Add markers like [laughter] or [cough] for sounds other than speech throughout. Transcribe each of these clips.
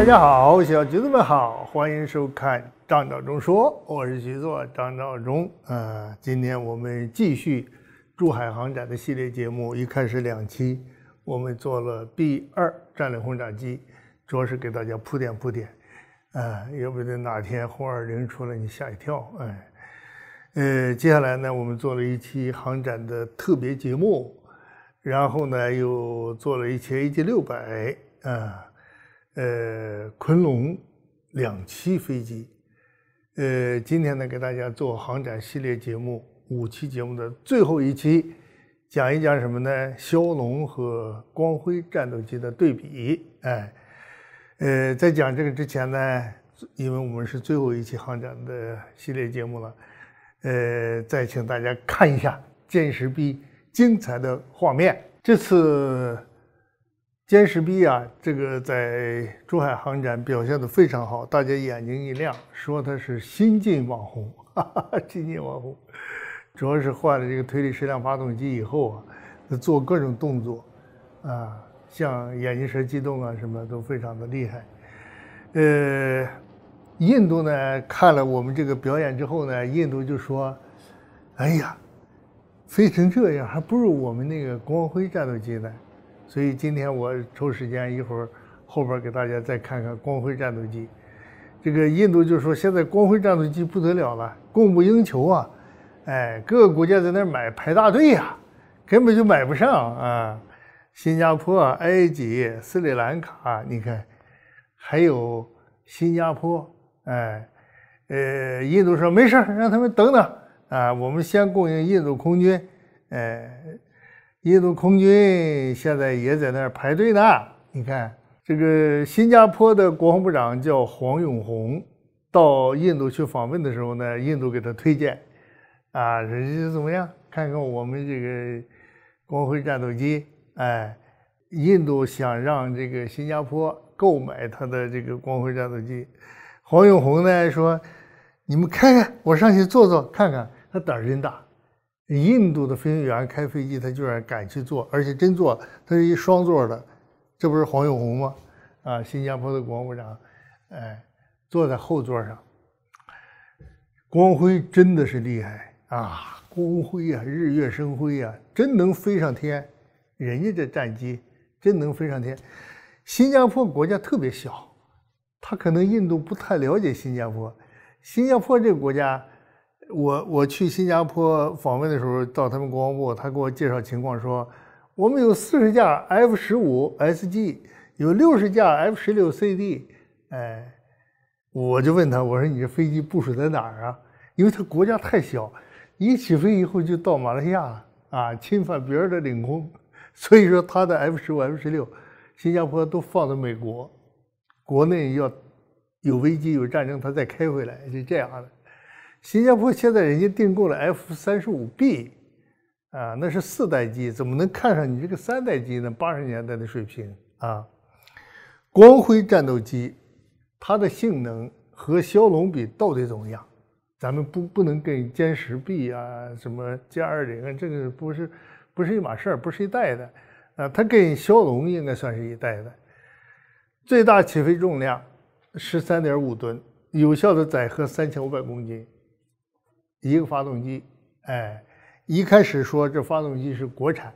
大家好，小橘子们好，欢迎收看张道中说，我是徐作张道中。呃，今天我们继续珠海航展的系列节目，一开始两期我们做了 B 二战略轰炸机，主要是给大家铺垫铺垫，啊，要不得哪天轰二零出来你吓一跳，哎，呃，接下来呢我们做了一期航展的特别节目，然后呢又做了一期 AG 六百，啊。呃，昆龙两栖飞机。呃，今天呢，给大家做航展系列节目五期节目的最后一期，讲一讲什么呢？枭龙和光辉战斗机的对比。哎，呃，在讲这个之前呢，因为我们是最后一期航展的系列节目了，呃，再请大家看一下歼十 B 精彩的画面。这次。歼十 B 啊，这个在珠海航展表现的非常好，大家眼睛一亮，说它是新晋网红，哈哈，新晋网红，[laughs] 主要是换了这个推力矢量发动机以后啊，做各种动作，啊，像眼镜蛇机动啊，什么都非常的厉害。呃，印度呢看了我们这个表演之后呢，印度就说，哎呀，飞成这样还不如我们那个光辉战斗机呢。所以今天我抽时间一会儿后边给大家再看看光辉战斗机，这个印度就说现在光辉战斗机不得了了，供不应求啊，哎，各个国家在那儿买排大队呀，[laughs] 根本就买不上啊。新加坡、埃及、斯里兰卡，你看，还有新加坡，哎，呃，印度说没事让他们等等啊，我们先供应印度空军，哎。印度空军现在也在那儿排队呢。你看，这个新加坡的国防部长叫黄永红，到印度去访问的时候呢，印度给他推荐，啊，人家怎么样？看看我们这个光辉战斗机，哎，印度想让这个新加坡购买他的这个光辉战斗机。黄永红呢说：“你们看看，我上去坐坐，看看，他胆儿真大。”印度的飞行员开飞机，他居然敢去做，而且真做。他是一双座的，这不是黄永红吗？啊，新加坡的国防部长，哎，坐在后座上。光辉真的是厉害啊！光辉啊，日月生辉啊，真能飞上天。人家这战机真能飞上天。新加坡国家特别小，他可能印度不太了解新加坡。新加坡这个国家。我我去新加坡访问的时候，到他们国防部，他给我介绍情况说，我们有四十架 F 十五 SG，有六十架 F 十六 CD，哎，我就问他，我说你这飞机部署在哪儿啊？因为他国家太小，一起飞以后就到马来西亚了啊，侵犯别人的领空，所以说他的 F 十五、F 十六，新加坡都放在美国，国内要有危机、有战争，他再开回来，是这样的。新加坡现在人家订购了 F 三十五 B，啊，那是四代机，怎么能看上你这个三代机呢？八十年代的水平啊！光辉战斗机它的性能和枭龙比到底怎么样？咱们不不能跟歼十 B 啊、什么歼二零这个不是不是一码事儿，不是一代的啊。它跟枭龙应该算是一代的。最大起飞重量十三点五吨，有效的载荷三千五百公斤。一个发动机，哎，一开始说这发动机是国产，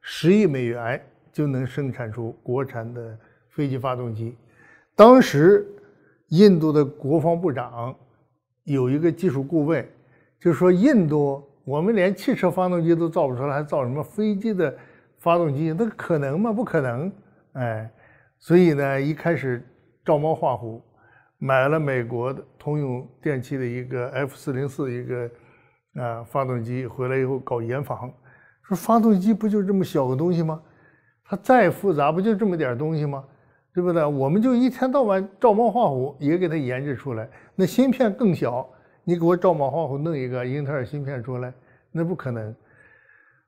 十亿美元就能生产出国产的飞机发动机。当时印度的国防部长有一个技术顾问就说：“印度，我们连汽车发动机都造不出来，还造什么飞机的发动机？那可能吗？不可能！哎，所以呢，一开始照猫画虎。”买了美国的通用电气的一个 F 四零四一个啊发动机回来以后搞研发，说发动机不就这么小个东西吗？它再复杂不就这么点东西吗？对不对？我们就一天到晚照猫画虎也给它研制出来。那芯片更小，你给我照猫画虎弄一个英特尔芯片出来，那不可能。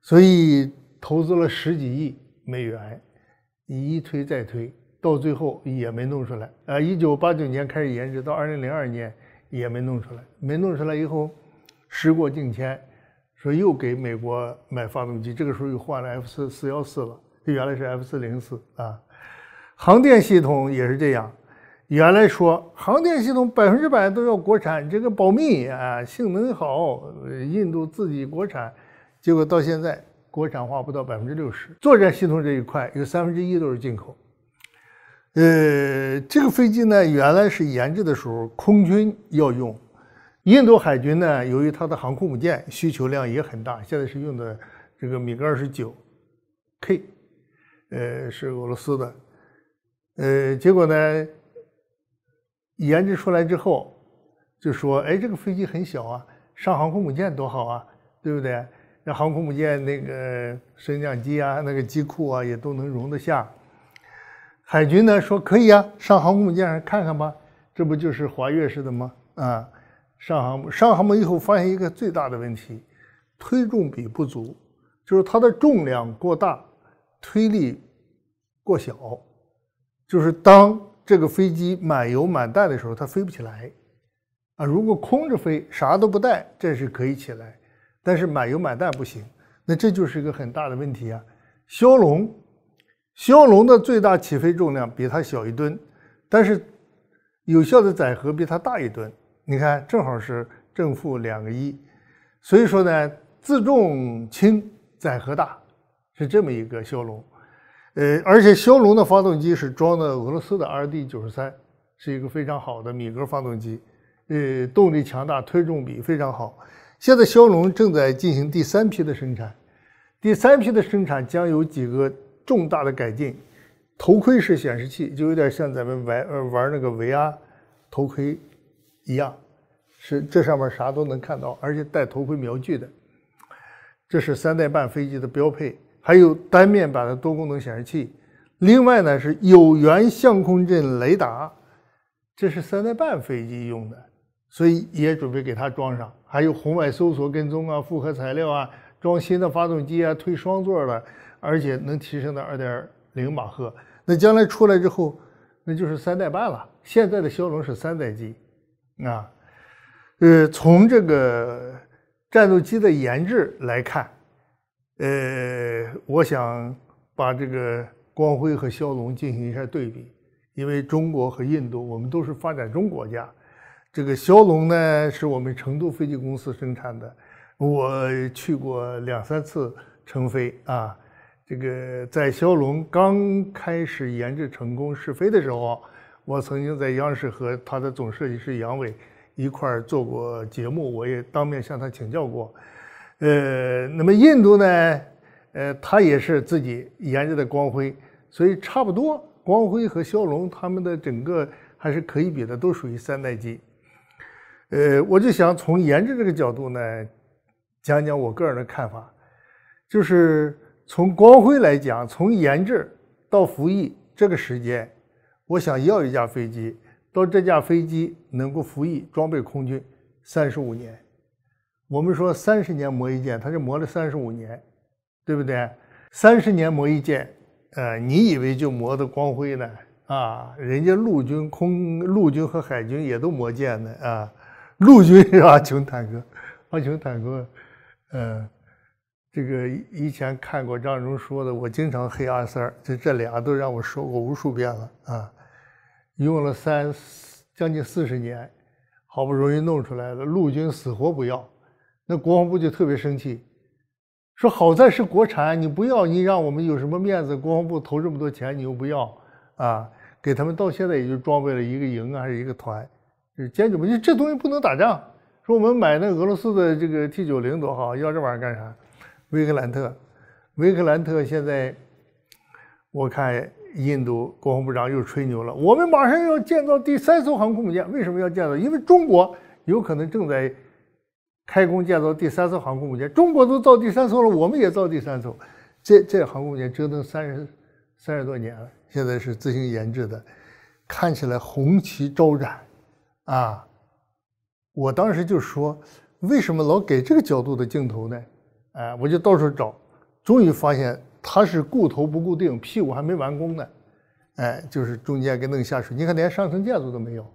所以投资了十几亿美元，一推再推。到最后也没弄出来啊！一九八九年开始研制，到二零零二年也没弄出来。没弄出来以后，时过境迁，说又给美国买发动机，这个时候又换了 F 四四幺四了，原来是 F 四零四啊。航电系统也是这样，原来说航电系统百分之百都要国产，这个保密啊，性能好，印度自己国产，结果到现在国产化不到百分之六十。作战系统这一块有三分之一都是进口。呃，这个飞机呢，原来是研制的时候，空军要用；印度海军呢，由于它的航空母舰需求量也很大，现在是用的这个米格二十九 K，呃，是俄罗斯的。呃，结果呢，研制出来之后，就说：“哎，这个飞机很小啊，上航空母舰多好啊，对不对？那航空母舰那个升降机啊，那个机库啊，也都能容得下。”海军呢说可以啊，上航空母舰上看看吧，这不就是滑跃式的吗？啊，上航母上航母以后发现一个最大的问题，推重比不足，就是它的重量过大，推力过小，就是当这个飞机满油满弹的时候它飞不起来，啊，如果空着飞啥都不带这是可以起来，但是满油满弹不行，那这就是一个很大的问题啊，枭龙。枭龙的最大起飞重量比它小一吨，但是有效的载荷比它大一吨。你看，正好是正负两个一，所以说呢，自重轻，载荷大，是这么一个骁龙。呃，而且骁龙的发动机是装的俄罗斯的 RD 九十三，是一个非常好的米格发动机。呃，动力强大，推重比非常好。现在骁龙正在进行第三批的生产，第三批的生产将有几个。重大的改进，头盔式显示器就有点像咱们玩呃玩那个 VR 头盔一样，是这上面啥都能看到，而且带头盔瞄具的。这是三代半飞机的标配，还有单面板的多功能显示器。另外呢是有源相控阵雷达，这是三代半飞机用的，所以也准备给它装上。还有红外搜索跟踪啊，复合材料啊。装新的发动机啊，推双座的，而且能提升到二点零马赫。那将来出来之后，那就是三代半了。现在的骁龙是三代机，啊，呃，从这个战斗机的研制来看，呃，我想把这个光辉和枭龙进行一下对比，因为中国和印度，我们都是发展中国家。这个枭龙呢，是我们成都飞机公司生产的。我去过两三次成飞啊，这个在枭龙刚开始研制成功试飞的时候，我曾经在央视和他的总设计师杨伟一块儿做过节目，我也当面向他请教过。呃，那么印度呢，呃，他也是自己研制的光辉，所以差不多光辉和枭龙他们的整个还是可以比的，都属于三代机。呃，我就想从研制这个角度呢。讲讲我个人的看法，就是从光辉来讲，从研制到服役这个时间，我想要一架飞机，到这架飞机能够服役装备空军三十五年。我们说三十年磨一剑，他是磨了三十五年，对不对？三十年磨一剑，呃，你以为就磨的光辉呢？啊，人家陆军空陆军和海军也都磨剑呢啊，陆军是阿琼坦克，阿琼坦克。嗯，这个以前看过张荣说的，我经常黑阿三儿，就这俩都让我说过无数遍了啊。用了三将近四十年，好不容易弄出来了，陆军死活不要，那国防部就特别生气，说好在是国产，你不要，你让我们有什么面子？国防部投这么多钱，你又不要啊？给他们到现在也就装备了一个营还是一个团，就坚决不这东西不能打仗。说我们买那俄罗斯的这个 T 九零多好，要这玩意儿干啥？维克兰特，维克兰特现在，我看印度国防部长又吹牛了。我们马上要建造第三艘航空母舰，为什么要建造？因为中国有可能正在开工建造第三艘航空母舰。中国都造第三艘了，我们也造第三艘。这这航空母舰折腾三十三十多年了，现在是自行研制的，看起来红旗招展，啊。我当时就说：“为什么老给这个角度的镜头呢？”哎，我就到处找，终于发现它是固头不固定屁股还没完工呢。哎，就是中间给弄下水，你看连上层建筑都没有，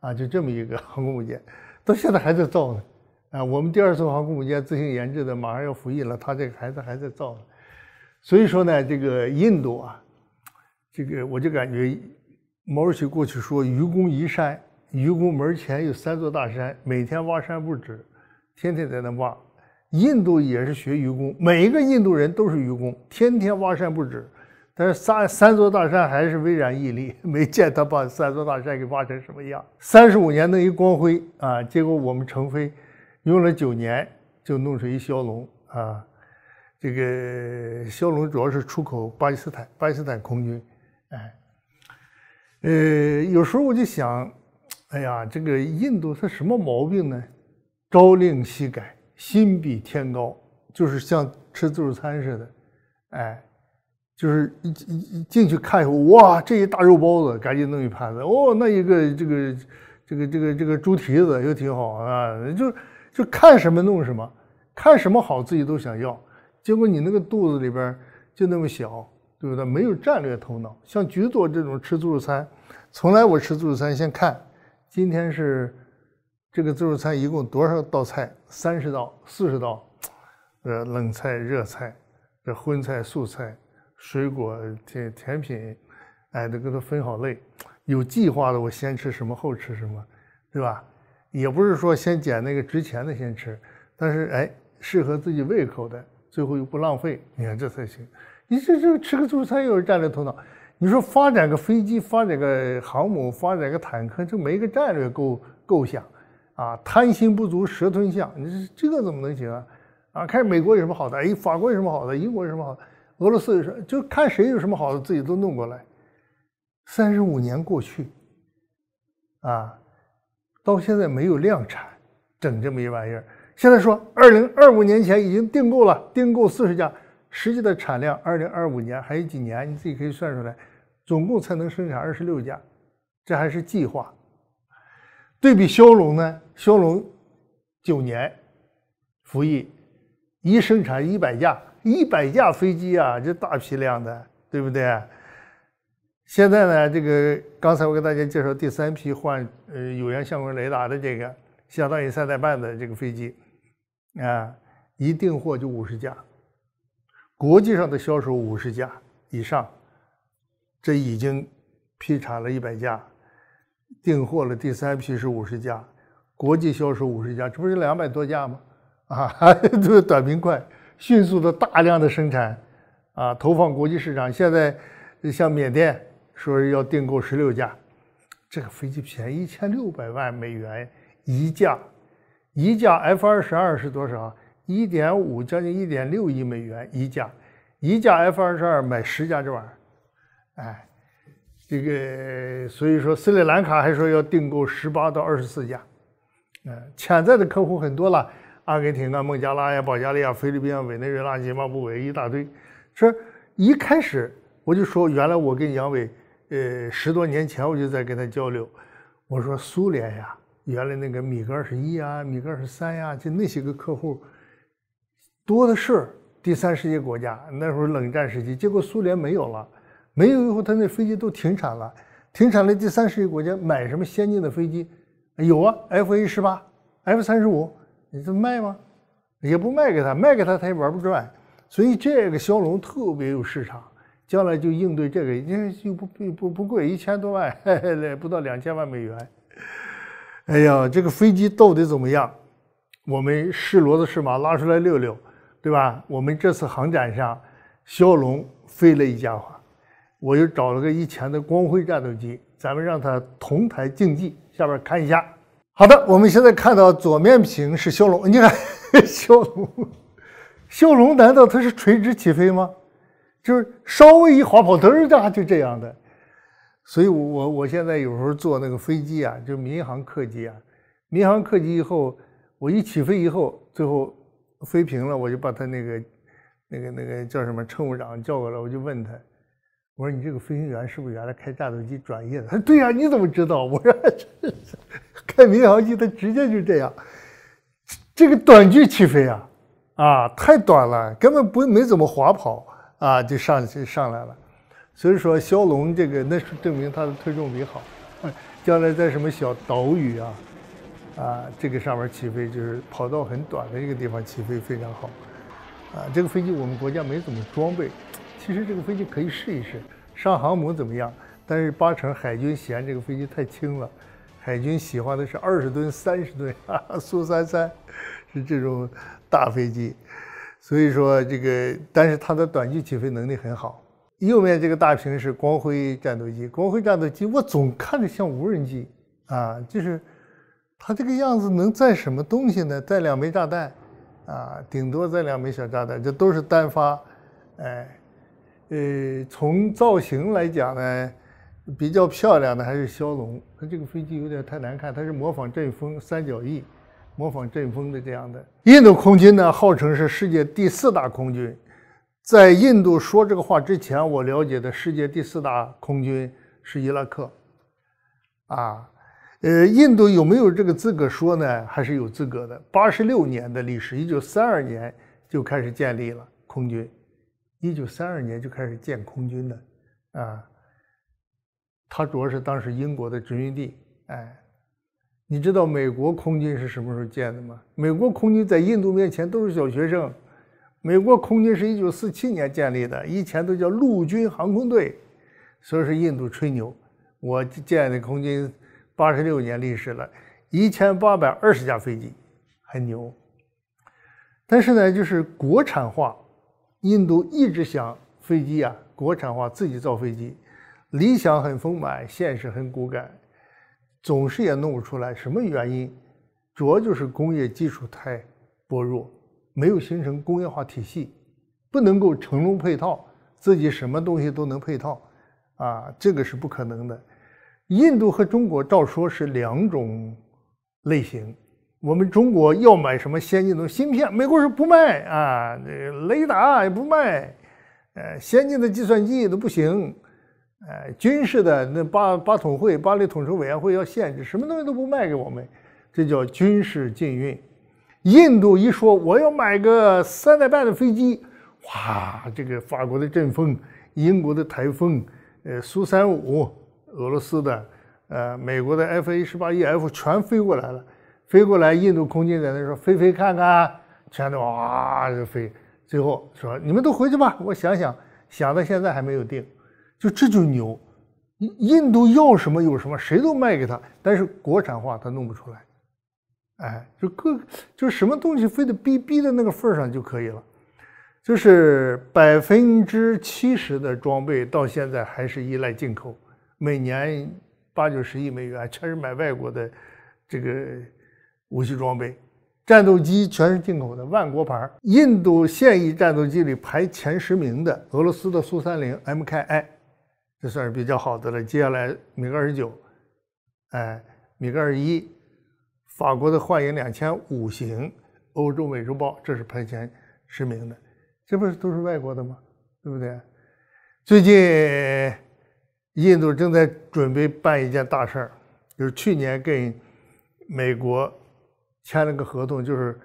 啊，就这么一个 [laughs] 航空母舰，到现在还在造呢。啊，我们第二次航空母舰自行研制的，马上要服役了，它这个还在还在造。呢。所以说呢，这个印度啊，这个我就感觉毛主席过去说“愚公移山”。愚公门前有三座大山，每天挖山不止，天天在那挖。印度也是学愚公，每一个印度人都是愚公，天天挖山不止，但是三三座大山还是巍然屹立，没见他把三座大山给挖成什么样。三十五年那一光辉啊，结果我们成飞用了九年就弄出一枭龙啊，这个枭龙主要是出口巴基斯坦，巴基斯坦空军，哎，呃，有时候我就想。哎呀，这个印度他什么毛病呢？朝令夕改，心比天高，就是像吃自助餐似的，哎，就是一一一进去看以后，哇，这一大肉包子，赶紧弄一盘子，哦，那一个这个这个这个这个猪蹄子又挺好啊，就就看什么弄什么，看什么好自己都想要，结果你那个肚子里边就那么小，对不对？没有战略头脑，像橘朵这种吃自助餐，从来我吃自助餐先看。今天是这个自助餐，一共多少道菜？三十道、四十道，呃，冷菜、热菜，这荤菜、素菜、水果、甜甜品，哎，都给它分好类，有计划的，我先吃什么，后吃什么，对吧？也不是说先捡那个值钱的先吃，但是哎，适合自己胃口的，最后又不浪费，你看这才行。你这这吃个自助餐，又是战略头脑。你说发展个飞机，发展个航母，发展个坦克，就没个战略构构想，啊，贪心不足蛇吞象，你这这个怎么能行啊？啊，看美国有什么好的，哎，法国有什么好的，英国有什么好的，俄罗斯有什么，就看谁有什么好的，自己都弄过来。三十五年过去，啊，到现在没有量产整这么一玩意儿。现在说二零二五年前已经订购了，订购四十架，实际的产量二零二五年还有几年，你自己可以算出来。总共才能生产二十六架，这还是计划。对比骁龙呢？骁龙九年服役，一生产一百架，一百架飞机啊，这大批量的，对不对？现在呢，这个刚才我给大家介绍第三批换呃有源相控雷达的这个，相当于三代半的这个飞机啊，一订货就五十架，国际上的销售五十架以上。这已经批产了一百架，订货了第三批是五十架，国际销售五十架，这不是两百多架吗？[laughs] 啊，这个短平快，迅速的大量的生产，啊，投放国际市场。现在像缅甸说要订购十六架，这个飞机便宜一千六百万美元一架，一架 F 二十二是多少？一点五，将近一点六亿美元一架，一架 F 二十二买十架这玩意儿。哎，这个所以说斯里兰卡还说要订购十八到二十四架，嗯，潜在的客户很多了，阿根廷啊、孟加拉呀、保加利亚、菲律宾、委内瑞拉、吉马布韦一大堆。说一开始我就说，原来我跟杨伟，呃，十多年前我就在跟他交流，我说苏联呀，原来那个米格二十一啊、米格二十三呀，就那些个客户多的是，第三世界国家，那时候冷战时期，结果苏联没有了。没有以后，他那飞机都停产了。停产了，第三世界国家买什么先进的飞机？有啊，F A 十八、F 三十五，你这卖吗？也不卖给他，卖给他他也玩不转。所以这个骁龙特别有市场，将来就应对这个。因为又不不不不贵，一千多万，[laughs] 不到两千万美元。哎呀，这个飞机到底怎么样？我们试骡子试马，拉出来遛遛，对吧？我们这次航展上，骁龙飞了一家伙。我又找了个以前的光辉战斗机，咱们让它同台竞技，下边看一下。好的，我们现在看到左面屏是骁龙，你看骁 [laughs] 龙，骁龙难道它是垂直起飞吗？就是稍微一滑跑，噔儿一就这样的。所以，我我我现在有时候坐那个飞机啊，就民航客机啊，民航客机以后我一起飞以后，最后飞平了，我就把他那个那个那个叫什么乘务长叫过来，我就问他。我说你这个飞行员是不是原来开战斗机转业的？他 [laughs] 说对呀，你怎么知道？我说 [laughs] 开民航机他直接就这样，这个短距起飞啊，啊太短了，根本不没怎么滑跑啊就上就上来了。所以说，枭龙这个那是证明它的推重比好，[laughs] 将来在什么小岛屿啊啊这个上面起飞，就是跑道很短的一个地方起飞非常好，啊，这个飞机我们国家没怎么装备。其实这个飞机可以试一试上航母怎么样？但是八成海军嫌这个飞机太轻了，海军喜欢的是二十吨、三十吨哈哈，苏三三，是这种大飞机。所以说这个，但是它的短距起飞能力很好。右面这个大屏是光辉战斗机，光辉战斗机我总看着像无人机啊，就是它这个样子能载什么东西呢？载两枚炸弹啊，顶多载两枚小炸弹，这都是单发，哎。呃，从造型来讲呢，比较漂亮的还是枭龙。它这个飞机有点太难看，它是模仿阵风三角翼，模仿阵风的这样的。印度空军呢，号称是世界第四大空军。在印度说这个话之前，我了解的世界第四大空军是伊拉克，啊，呃，印度有没有这个资格说呢？还是有资格的。八十六年的历史，一九三二年就开始建立了空军。一九三二年就开始建空军的，啊，它主要是当时英国的殖民地。哎，你知道美国空军是什么时候建的吗？美国空军在印度面前都是小学生。美国空军是一九四七年建立的，以前都叫陆军航空队。所以说，印度吹牛，我建的空军八十六年历史了，一千八百二十架飞机，很牛。但是呢，就是国产化。印度一直想飞机啊国产化，自己造飞机，理想很丰满，现实很骨感，总是也弄不出来。什么原因？主要就是工业基础太薄弱，没有形成工业化体系，不能够成龙配套，自己什么东西都能配套，啊，这个是不可能的。印度和中国照说是两种类型。我们中国要买什么先进的芯片，美国人不卖啊！这雷达也不卖，呃，先进的计算机都不行，呃，军事的那八八统会、巴黎统筹委员会要限制，什么东西都不卖给我们，这叫军事禁运。印度一说我要买个三代半的飞机，哇，这个法国的阵风、英国的台风、呃，苏三五、俄罗斯的、呃，美国的 F A 十八 E F 全飞过来了。飞过来，印度空军在那说飞飞看看，全都哇就飞，最后说你们都回去吧，我想想，想到现在还没有定，就这就牛，印印度要什么有什么，谁都卖给他，但是国产化他弄不出来，哎，就个就什么东西非得逼逼的那个份儿上就可以了，就是百分之七十的装备到现在还是依赖进口，每年八九十亿美元全是买外国的，这个。武器装备，战斗机全是进口的万国牌印度现役战斗机里排前十名的，俄罗斯的苏三零 MKI，这算是比较好的了。接下来米格二十九，哎，米格二十一，法国的幻影两千五型，欧洲美洲豹，这是排前十名的。这不是都是外国的吗？对不对？最近，印度正在准备办一件大事儿，就是去年跟美国。签了个合同，就是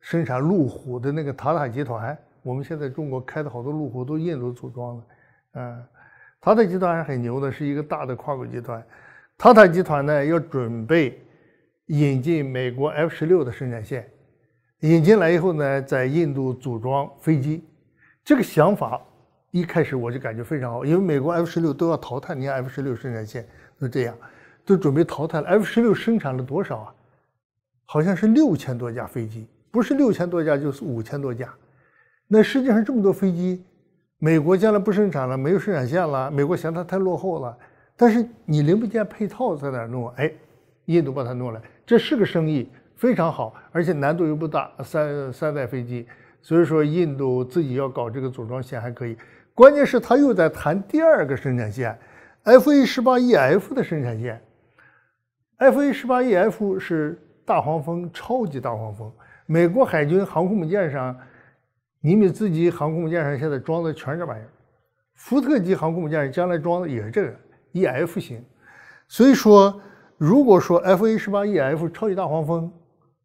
生产路虎的那个塔塔集团。我们现在中国开的好多路虎都印度组装的，嗯，塔塔集团是很牛的，是一个大的跨国集团。塔塔集团呢，要准备引进美国 F 十六的生产线，引进来以后呢，在印度组装飞机。这个想法一开始我就感觉非常好，因为美国 F 十六都要淘汰，你看 F 十六生产线都这样，都准备淘汰了。F 十六生产了多少啊？好像是六千多架飞机，不是六千多架就是五千多架。那世界上这么多飞机，美国将来不生产了，没有生产线了。美国嫌它太落后了，但是你零部件配套在哪儿弄？哎，印度把它弄来，这是个生意，非常好，而且难度又不大。三三代飞机，所以说印度自己要搞这个组装线还可以。关键是他又在谈第二个生产线，F A 十八 E F 的生产线，F A 十八 E F 是。大黄蜂超级大黄蜂，美国海军航空母舰上，尼米兹级航空母舰上现在装的全是这玩意儿，福特级航空母舰将来装的也是这个 EF 型。所以说，如果说 FA 十八 EF 超级大黄蜂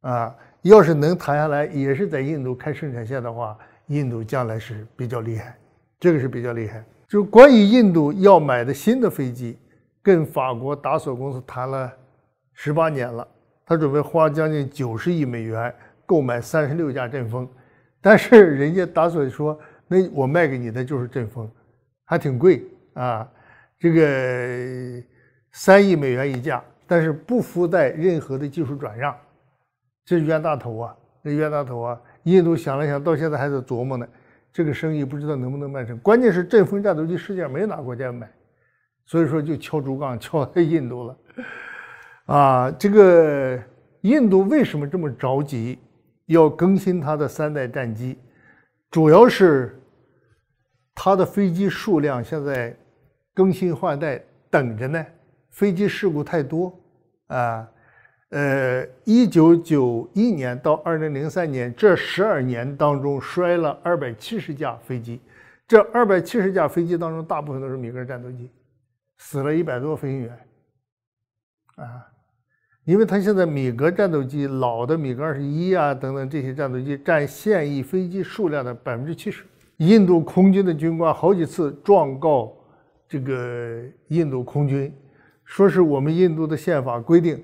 啊，要是能谈下来，也是在印度开生产线的话，印度将来是比较厉害，这个是比较厉害。就关于印度要买的新的飞机，跟法国达索公司谈了十八年了。他准备花将近九十亿美元购买三十六架阵风，但是人家打嘴说：“那我卖给你的就是阵风，还挺贵啊，这个三亿美元一架，但是不附带任何的技术转让。”这冤大头啊，那冤大头啊！印度想了想到现在还在琢磨呢，这个生意不知道能不能卖成。关键是阵风战斗机世界上没哪国家买，所以说就敲竹杠敲印度了。啊，这个印度为什么这么着急要更新它的三代战机？主要是它的飞机数量现在更新换代等着呢，飞机事故太多啊。呃，一九九一年到二零零三年这十二年当中摔了二百七十架飞机，这二百七十架飞机当中大部分都是米格战斗机，死了一百多飞行员啊。因为他现在米格战斗机，老的米格二十一啊等等这些战斗机占现役飞机数量的百分之七十。印度空军的军官好几次状告这个印度空军，说是我们印度的宪法规定，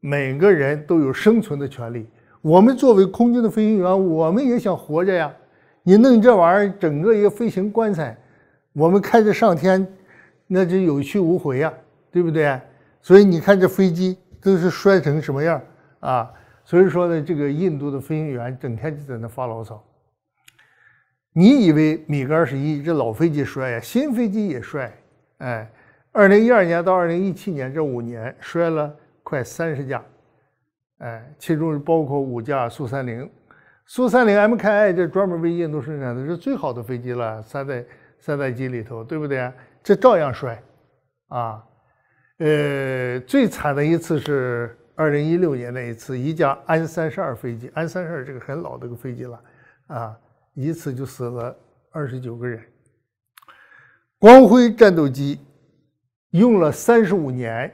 每个人都有生存的权利。我们作为空军的飞行员，我们也想活着呀。你弄这玩意儿，整个一个飞行棺材，我们开着上天，那就有去无回呀，对不对？所以你看这飞机。都是摔成什么样啊？所以说呢，这个印度的飞行员整天就在那发牢骚。你以为米格二十一这老飞机摔呀，新飞机也摔。哎，二零一二年到二零一七年这五年摔了快三十架，哎，其中包括五架苏三零，苏三零 MkI 这专门为印度生产的是最好的飞机了，三代三代机里头，对不对？这照样摔，啊。呃，最惨的一次是二零一六年那一次，一架安三十二飞机，安三十二这个很老的一个飞机了，啊，一次就死了二十九个人。光辉战斗机用了三十五年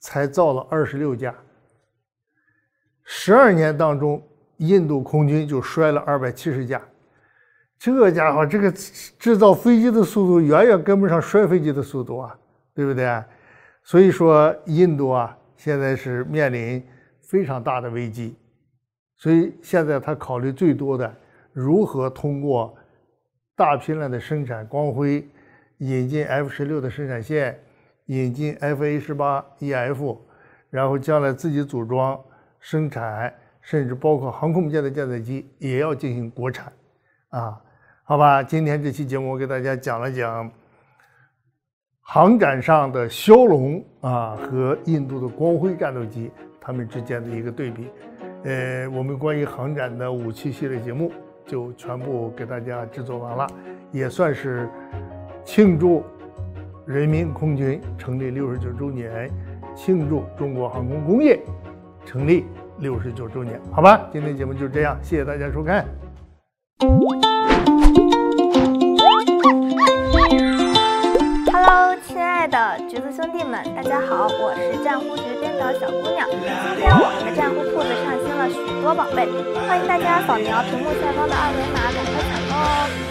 才造了二十六架，十二年当中印度空军就摔了二百七十架，这家伙这个制造飞机的速度远远跟不上摔飞机的速度啊，对不对？所以说，印度啊，现在是面临非常大的危机，所以现在他考虑最多的，如何通过大批量的生产光辉，引进 F 十六的生产线，引进 FA 十八 EF，然后将来自己组装生产，甚至包括航空母舰的舰载机也要进行国产，啊，好吧，今天这期节目我给大家讲了讲。航展上的骁龙啊和印度的光辉战斗机，他们之间的一个对比，呃，我们关于航展的武器系列节目就全部给大家制作完了，也算是庆祝人民空军成立六十九周年，庆祝中国航空工业成立六十九周年，好吧，今天节目就这样，谢谢大家收看。爱的橘子兄弟们，大家好，我是战乎橘边的小姑娘。今天我们的战乎铺子上新了许多宝贝，欢迎大家扫描屏幕下方的二维码，赶快抢购哦。